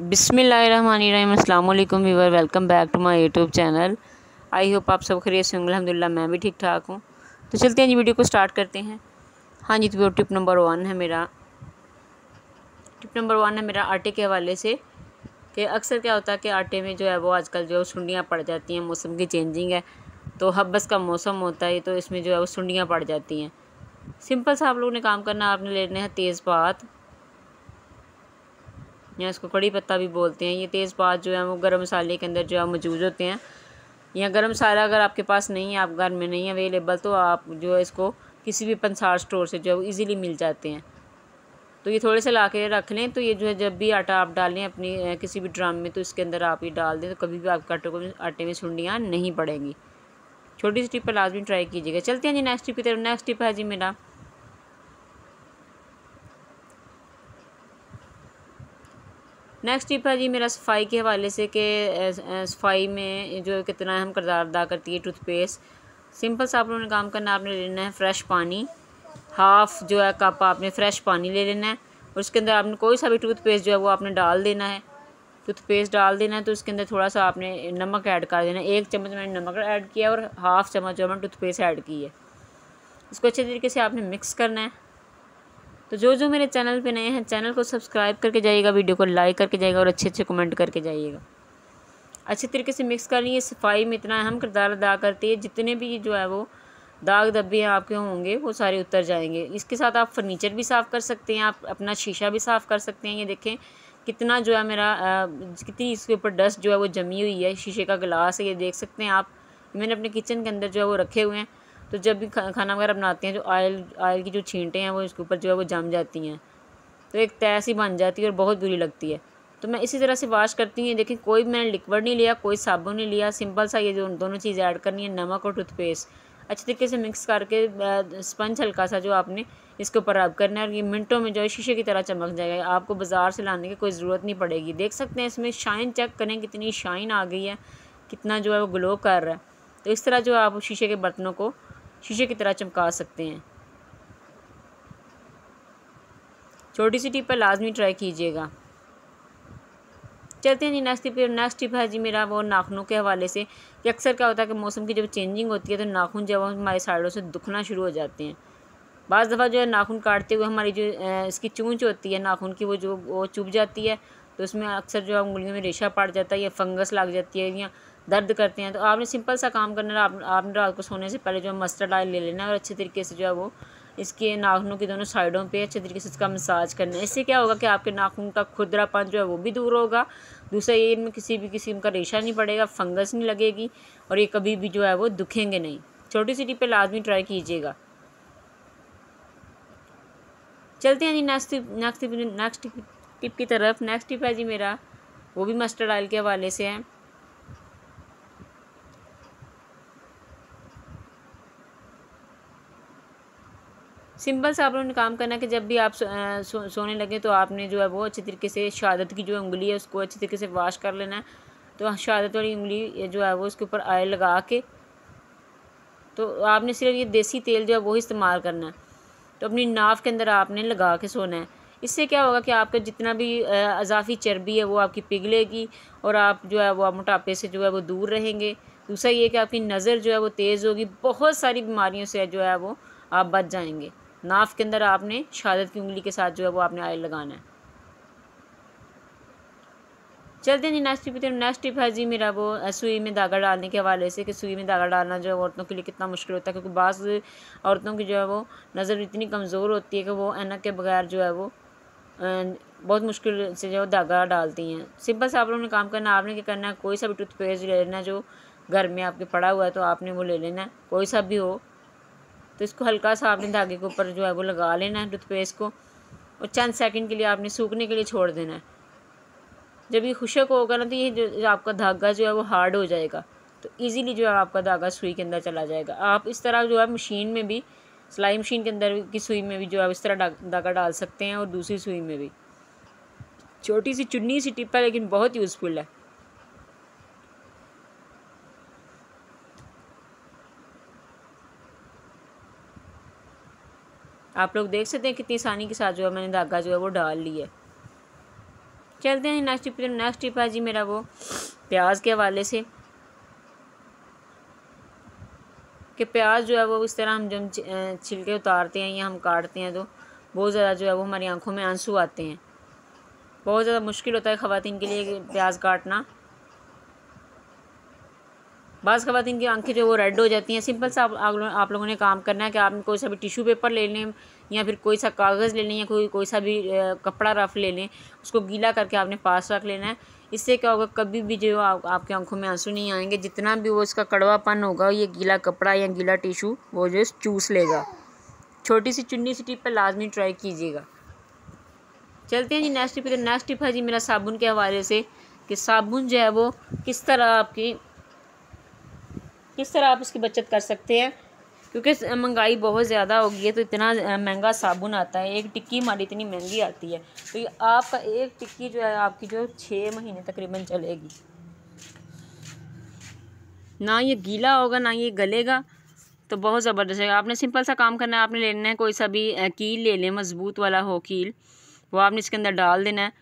बिसमीम अल्लाम viewers welcome back to my YouTube channel I hope आप सब खरीद से अलहमदिल्ला मैं भी ठीक ठाक हूँ तो चलते हैं जी वीडियो को स्टार्ट करते हैं हाँ जी तो टिप नंबर वन है मेरा टिप नंबर वन है मेरा आटे के हवाले से कि अक्सर क्या होता है कि आटे में जो है वो आजकल जो है सुंडियाँ पड़ जाती हैं मौसम की चेंजिंग है तो हब्बस का मौसम होता है तो इसमें जो है वो सुंडियाँ पड़ जाती हैं सिंपल सा आप लोगों ने काम करना आपने लेना है तेज़पात या इसको कड़ी पत्ता भी बोलते हैं ये तेज़पात जो है वो गर्म मसाले के अंदर जो है मौजूद होते हैं या गर्म मसाला अगर आपके पास नहीं है आप घर में नहीं अवेलेबल तो आप जो है इसको किसी भी पंसार स्टोर से जो है वो ईज़िली मिल जाते हैं तो ये थोड़े से ला के रख लें तो ये जो है जब भी आटा आप डालें अपनी किसी भी ड्राम में तो इसके अंदर आप ये डाल दें तो कभी भी आपके आटे को आटे में सुंडियाँ नहीं पड़ेंगी छोटी सी टिप पर लाजमी ट्राई कीजिएगा चलते हैं जी नेक्स्ट टिप की तरफ नेक्स्ट टिप है जी मेरा नेक्स्ट टिप है जी मेरा सफाई के हवाले से कि सफाई में जो कितना अहम करदार अदा करती है टूथपेस्ट सिंपल लोगों ने काम करना आपने लेना है फ़्रेश पानी हाफ़ जो है कप आपने फ़्रेश पानी ले लेना है और उसके अंदर आपने कोई सा भी टूथपेस्ट जो है वो आपने डाल देना है टूथपेस्ट डाल देना है तो उसके अंदर थोड़ा सा आपने नमक ऐड कर देना है एक चम्मच मैंने नमक ऐड किया और हाफ़ चम्मच जो मैंने टूथपेस्ट ऐड की है इसको अच्छे तरीके से आपने मिक्स करना है तो जो जो मेरे चैनल पे नए हैं चैनल को सब्सक्राइब करके जाइएगा वीडियो को लाइक करके जाइएगा और अच्छे अच्छे कमेंट करके जाइएगा अच्छे तरीके से मिक्स कर लिए सफाई में इतना अहम किरदार अदा करती है जितने भी जो है वो दाग धब्बे आपके होंगे वो सारे उतर जाएंगे इसके साथ आप फर्नीचर भी साफ़ कर सकते हैं आप अपना शीशा भी साफ़ कर सकते हैं ये देखें कितना जो है मेरा कितनी इसके ऊपर डस्ट जो है वो जमी हुई है शीशे का गिलास है ये देख सकते हैं आप मैंने अपने किचन के अंदर जो है वो रखे हुए हैं तो जब भी खा, खाना वगैरह बनाते हैं जो ऑयल ऑयल की जो छींटें हैं वो इसके ऊपर जो है वो जम जाती हैं तो एक तैस ही बन जाती है और बहुत बुरी लगती है तो मैं इसी तरह से वाश करती हूँ देखिए कोई मैंने लिक्विड नहीं लिया कोई साबुन नहीं लिया सिंपल सा ये जो दोनों चीज़ें ऐड करनी है नमक और टूथपेस्ट अच्छे तरीके से मिक्स करके स्पंज हल्का सा जो आपने इसके ऊपर रब करना है और ये मिनटों में जो है शीशे की तरह चमक जाएगा आपको बाज़ार से लाने की कोई ज़रूरत नहीं पड़ेगी देख सकते हैं इसमें शाइन चेक करें कितनी शाइन आ गई है कितना जो है वो ग्लो कर रहा है तो इस तरह जो आप शीशे के बर्तनों को शीशे की तरह चमका सकते हैं छोटी सी टिप पर लाजमी ट्राई कीजिएगा चलते हैं जी नेक्स्ट टिप नेक्स्ट टिप है जी मेरा वो नाखनों के हवाले से कि अक्सर क्या होता है कि मौसम की जब चेंजिंग होती है तो नाखून जब हमारे साइडों से दुखना शुरू हो जाते हैं बज़ दफ़ा जो है नाखून काटते हुए हमारी जो इसकी चूंच होती है नाखून की वो जो वो चुभ जाती है तो उसमें अक्सर जो है उंगलियों में रेशा पड़ जाता है या फंगस लग जाती है या दर्द करते हैं तो आपने सिंपल सा काम करना आप, आपने रात को सोने से पहले जो है मस्टर्ड ऑयल ले लेना और अच्छे तरीके से जो है वो इसके नाखनों के दोनों साइडों पे अच्छे तरीके से इसका मसाज करना है इससे क्या होगा कि आपके नाखून का खुदरापन जो है वो भी दूर होगा दूसरा ये इनमें किसी भी किस्म का रेशा नहीं पड़ेगा फंगस नहीं लगेगी और ये कभी भी जो है वो दुखेंगे नहीं छोटी सी टिप पे लाजमी ट्राई कीजिएगा चलते हैं जी नेक्स्ट नेक्स्ट नेक्स्ट टिप की तरफ नेक्स्ट टिप है जी मेरा वो भी मस्टर्ड ऑयल के हवाले से है सिंपल सा आप लोगों ने काम करना कि जब भी आप सो, आ, सो, सोने लगे तो आपने जो है वो अच्छे तरीके से शहादत की जो उंगली है उसको अच्छे तरीके से वाश कर लेना है तो शहादत वाली उंगली जो है वो उसके ऊपर आयल लगा के तो आपने सिर्फ ये देसी तेल जो है वो इस्तेमाल करना है तो अपनी नाव के अंदर आपने लगा के सोना है इससे क्या होगा कि आपका जितना भी अजाफी चर्बी है वो आपकी पिघलेगी और आप जो है वो आप मोटापे से जो है वो दूर रहेंगे दूसरा ये कि आपकी नज़र जो है वो तेज़ होगी बहुत सारी बीमारियों से जो है वो आप बच जाएंगे नाफ के अंदर आपने शहादत की उंगली के साथ जो है वो आपने आयल लगाना है चलते हैं जी नेक्स्ट टिप नेक्स्ट टिप है जी मेरा वो सुई में धागा डालने के हवाले से कि सुई में धागा डालना जो है औरतों के लिए कितना मुश्किल होता है क्योंकि बास औरतों की जो है वो नज़र इतनी कमज़ोर होती है कि वो ऐनक के बगैर जो है वो बहुत मुश्किल से जो धागा डालती हैं सिंपल से आप लोगों ने काम करना आपने क्या करना है कोई सा भी टूथपेस्ट ले लेना जो घर में आपके पड़ा हुआ है तो आपने वो ले लेना कोई सा भी हो तो इसको हल्का सा आपने धागे के ऊपर जो है वो लगा लेना है टूथपेस्ट को और चंद सेकंड के लिए आपने सूखने के लिए छोड़ देना है जब ये खुशक होगा ना तो ये जो आपका धागा जो है वो हार्ड हो जाएगा तो ईज़िली जो है आपका धागा सुई के अंदर चला जाएगा आप इस तरह जो है मशीन में भी सिलाई मशीन के अंदर की सुई में भी जो है इस तरह धागा डाल सकते हैं और दूसरी सुई में भी छोटी सी चुन्नी सी टिप है लेकिन बहुत यूज़फुल है आप लोग देख सकते हैं कितनी आसानी के साथ जो है मैंने धागा जो है वो डाल लिया चलते हैं नेक्स्ट टिप नेक्स्ट टिप है जी मेरा वो प्याज के हवाले से कि प्याज जो है वो इस तरह हम जब छिलके उतारते हैं या हम काटते हैं तो बहुत ज़्यादा जो है वो हमारी आंखों में आंसू आते हैं बहुत ज़्यादा मुश्किल होता है ख़वान के लिए प्याज काटना के बाद इनकी आंखें जो वो रेड हो जाती हैं सिंपल सा आप आप, लो, आप लोगों ने काम करना है कि आपने कोई सा भी टिशू पेपर ले लें या फिर कोई सा कागज़ ले लें या कोई कोई सा भी कपड़ा रफ ले लें उसको गीला करके आपने पास रख लेना है इससे क्या होगा कभी भी जो आप, आपके आंखों में आंसू नहीं आएंगे जितना भी वो इसका कड़वापन होगा ये गीला कपड़ा या गीला टिशू वो जो चूस लेगा छोटी सी चुन्नी सी टिप पर लाजमी ट्राई कीजिएगा चलते हैं जी नेक्स्ट टिप तो नेक्स्ट टिप है जी मेरा साबुन के हवाले से कि साबुन जो है वो किस तरह आपकी किस तरह आप उसकी बचत कर सकते हैं क्योंकि महंगाई बहुत ज़्यादा हो गई है तो इतना महंगा साबुन आता है एक टिक्की हमारी इतनी महंगी आती है तो ये आपका एक टिक्की जो है आपकी जो छः महीने तकरीबन चलेगी ना ये गीला होगा ना ये गलेगा तो बहुत ज़बरदस्त है आपने सिंपल सा काम करना है आपने लेना है कोई सा भी कील ले लें मज़बूत वाला हो कील वो आपने इसके अंदर डाल देना है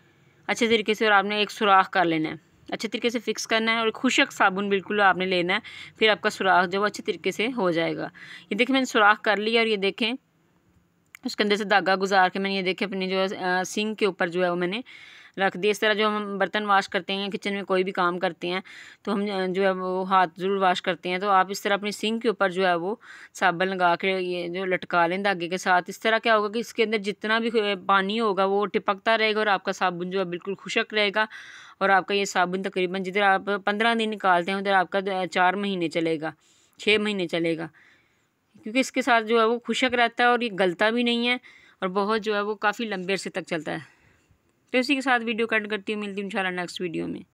अच्छे तरीके से और आपने एक सुराख कर लेना है अच्छे तरीके से फिक्स करना है और खुशक साबुन बिल्कुल आपने लेना है फिर आपका सुराख जो अच्छे तरीके से हो जाएगा ये देखिए मैंने सुराख कर लिया और ये देखें उसके अंदर से धागा गुजार के मैंने ये देखे अपने जो है सिंग के ऊपर जो है वो मैंने रख दिए इस तरह जो हम बर्तन वाश करते हैं किचन में कोई भी काम करते हैं तो हम जो है वो हाथ ज़रूर वाश करते हैं तो आप इस तरह अपनी सिंक के ऊपर जो है वो साबन लगा के ये जो लटका लें धागे के साथ इस तरह क्या होगा कि इसके अंदर जितना भी पानी होगा वो टिपकता रहेगा और आपका साबुन जो है बिल्कुल खुशक रहेगा और आपका ये साबुन तकरीबन जिधर आप पंद्रह दिन निकालते हैं उधर आपका चार महीने चलेगा छः महीने चलेगा क्योंकि इसके साथ जो है वो खुशक रहता है और ये गलता भी नहीं है और बहुत जो है वो काफ़ी लंबे अरसे तक चलता है तो इसी के साथ वीडियो कट करती हूँ मिलती हूँ इंशाल्लाह नेक्स्ट वीडियो में